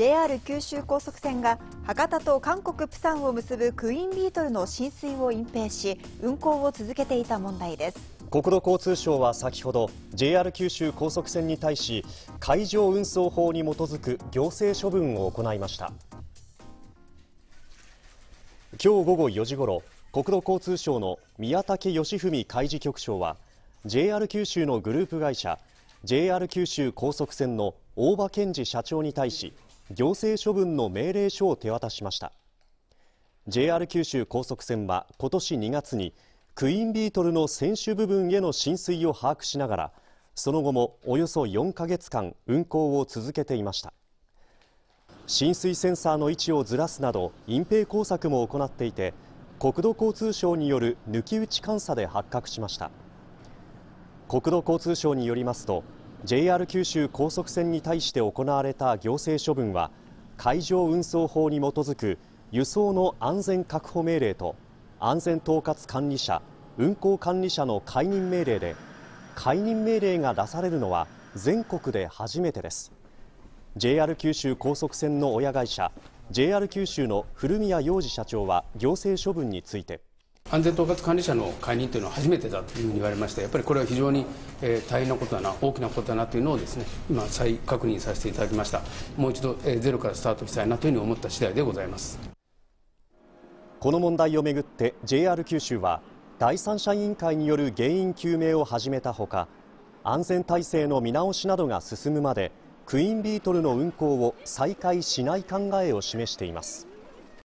JR 九州高速線が博多と韓国プサンを結ぶクイーンビートルの浸水を隠蔽し運行を続けていた問題です国土交通省は先ほど JR 九州高速線に対し海上運送法に基づく行政処分を行いました今日午後4時ごろ国土交通省の宮武義文海事局長は JR 九州のグループ会社 JR 九州高速線の大場健二社長に対し行政処分の命令書を手渡しました JR 九州高速線は今年2月にクイーンビートルの船首部分への浸水を把握しながらその後もおよそ4ヶ月間運行を続けていました浸水センサーの位置をずらすなど隠蔽工作も行っていて国土交通省による抜き打ち監査で発覚しました国土交通省によりますと JR 九州高速線に対して行われた行政処分は海上運送法に基づく輸送の安全確保命令と安全統括管理者運行管理者の解任命令で解任命令が出されるのは全国で初めてです JR 九州高速線の親会社 JR 九州の古宮洋二社長は行政処分について安全統括管理者の解任というのは初めてだというふうに言われまして、やっぱりこれは非常に、え大変なことだな、大きなことだなというのをですね今、再確認させていただきました、もう一度、えゼロからスタートしたいなというふうに思った次第でございますこの問題をめぐって、JR 九州は、第三者委員会による原因究明を始めたほか、安全体制の見直しなどが進むまで、クイーンビートルの運行を再開しない考えを示しています。